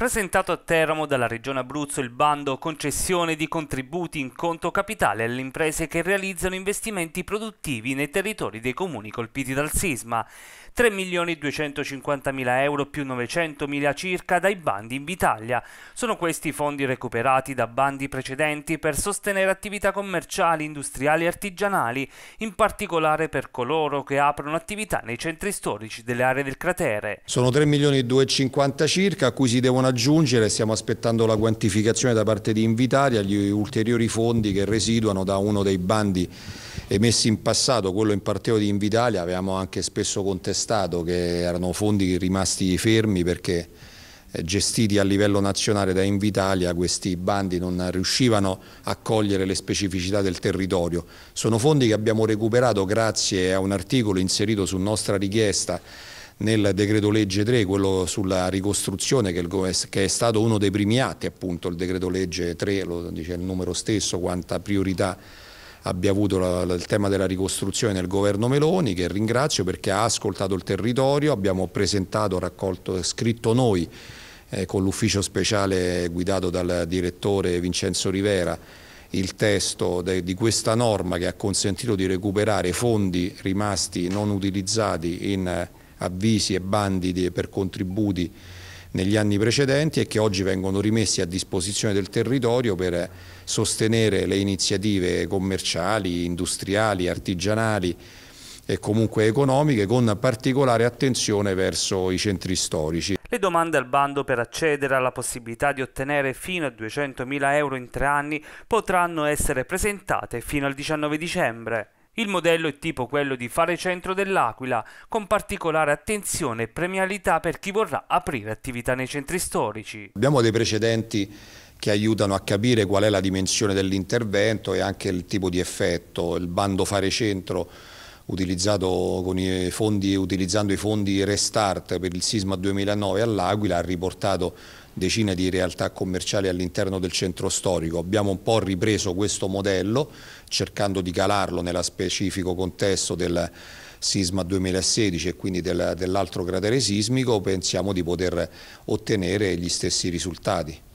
Presentato a Teramo dalla Regione Abruzzo il bando concessione di contributi in conto capitale alle imprese che realizzano investimenti produttivi nei territori dei comuni colpiti dal sisma. 3.250.000 euro più 900.000 circa dai bandi in Vitalia. Sono questi fondi recuperati da bandi precedenti per sostenere attività commerciali, industriali e artigianali, in particolare per coloro che aprono attività nei centri storici delle aree del cratere. Sono 3.250.000 circa a cui si devono aggiungere, stiamo aspettando la quantificazione da parte di Invitalia, gli ulteriori fondi che residuano da uno dei bandi emessi in passato, quello in parteo di Invitalia, avevamo anche spesso contestato che erano fondi rimasti fermi perché eh, gestiti a livello nazionale da Invitalia, questi bandi non riuscivano a cogliere le specificità del territorio. Sono fondi che abbiamo recuperato grazie a un articolo inserito su nostra richiesta nel decreto legge 3, quello sulla ricostruzione che, è stato uno dei primi atti appunto il decreto legge 3, lo dice il numero stesso, quanta priorità abbia avuto il tema della ricostruzione nel governo Meloni che ringrazio perché ha ascoltato il territorio, abbiamo presentato, raccolto, scritto noi eh, con l'ufficio speciale guidato dal direttore Vincenzo Rivera il testo de, di questa norma che ha consentito di recuperare fondi rimasti non utilizzati in avvisi e bandi per contributi negli anni precedenti e che oggi vengono rimessi a disposizione del territorio per sostenere le iniziative commerciali, industriali, artigianali e comunque economiche con particolare attenzione verso i centri storici. Le domande al bando per accedere alla possibilità di ottenere fino a 200.000 euro in tre anni potranno essere presentate fino al 19 dicembre. Il modello è tipo quello di fare centro dell'Aquila, con particolare attenzione e premialità per chi vorrà aprire attività nei centri storici. Abbiamo dei precedenti che aiutano a capire qual è la dimensione dell'intervento e anche il tipo di effetto. Il bando fare centro utilizzato con i fondi, utilizzando i fondi Restart per il sisma 2009 all'Aquila ha riportato decine di realtà commerciali all'interno del centro storico. Abbiamo un po' ripreso questo modello cercando di calarlo nello specifico contesto del sisma 2016 e quindi del, dell'altro cratere sismico, pensiamo di poter ottenere gli stessi risultati.